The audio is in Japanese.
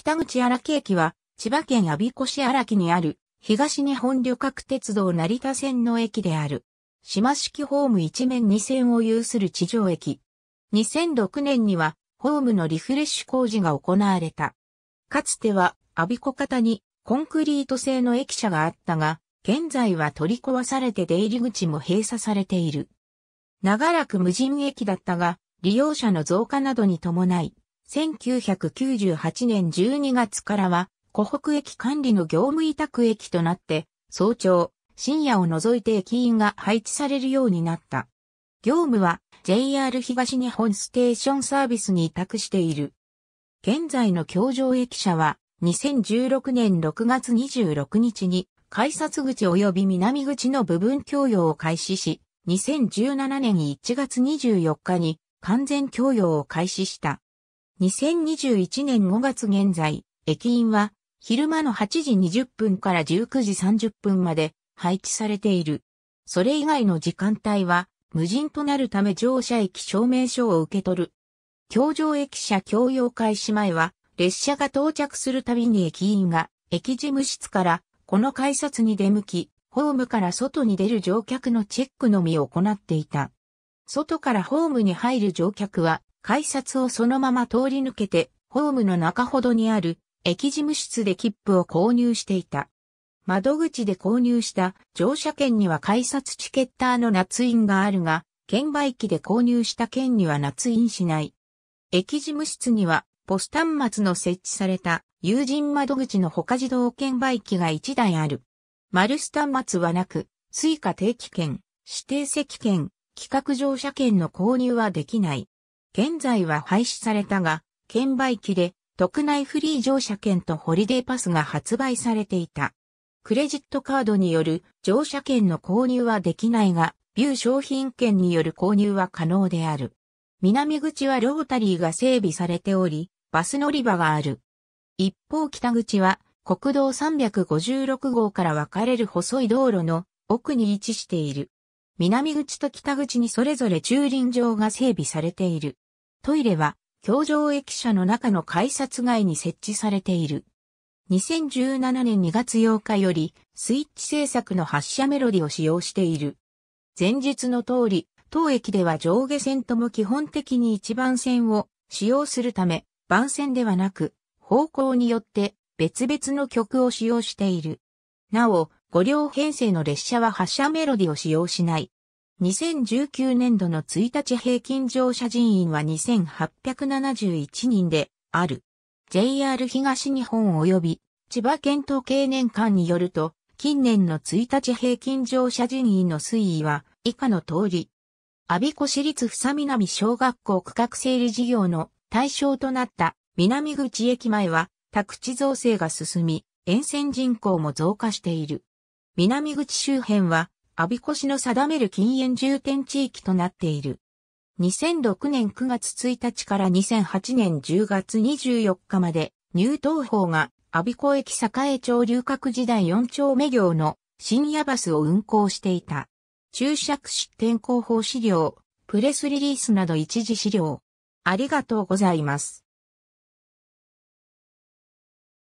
北口荒木駅は、千葉県我孫子市荒木にある、東日本旅客鉄道成田線の駅である。島式ホーム一面2線を有する地上駅。2006年には、ホームのリフレッシュ工事が行われた。かつては、阿ビ子型にコンクリート製の駅舎があったが、現在は取り壊されて出入り口も閉鎖されている。長らく無人駅だったが、利用者の増加などに伴い、1998年12月からは、湖北駅管理の業務委託駅となって、早朝、深夜を除いて駅員が配置されるようになった。業務は JR 東日本ステーションサービスに委託している。現在の京上駅舎は2016年6月26日に改札口及び南口の部分供用を開始し、2017年1月24日に完全供用を開始した。2021年5月現在、駅員は昼間の8時20分から19時30分まで配置されている。それ以外の時間帯は無人となるため乗車駅証明書を受け取る。京場駅舎共用開始前は列車が到着するたびに駅員が駅事務室からこの改札に出向き、ホームから外に出る乗客のチェックのみを行っていた。外からホームに入る乗客は改札をそのまま通り抜けて、ホームの中ほどにある駅事務室で切符を購入していた。窓口で購入した乗車券には改札チケッターの捺印があるが、券売機で購入した券には捺印しない。駅事務室にはポス端末の設置された友人窓口の他自動券売機が1台ある。丸ルス端末はなく、追加定期券、指定席券、企画乗車券の購入はできない。現在は廃止されたが、券売機で特内フリー乗車券とホリデーパスが発売されていた。クレジットカードによる乗車券の購入はできないが、ビュー商品券による購入は可能である。南口はロータリーが整備されており、バス乗り場がある。一方北口は国道356号から分かれる細い道路の奥に位置している。南口と北口にそれぞれ駐輪場が整備されている。トイレは、京城駅舎の中の改札外に設置されている。2017年2月8日より、スイッチ制作の発車メロディを使用している。前述の通り、当駅では上下線とも基本的に一番線を使用するため、番線ではなく、方向によって別々の曲を使用している。なお、5両編成の列車は発車メロディを使用しない。2019年度の1日平均乗車人員は2871人である。JR 東日本及び千葉県統計年間によると、近年の1日平均乗車人員の推移は以下の通り。阿鼻子市立ふな南小学校区画整理事業の対象となった南口駅前は宅地造成が進み、沿線人口も増加している。南口周辺は、阿鼻子市の定める禁煙重点地域となっている。2006年9月1日から2008年10月24日まで、入東法が、阿鼻子駅栄町龍角時代4丁目行の深夜バスを運行していた。注釈出店広報資料、プレスリリースなど一時資料。ありがとうございます。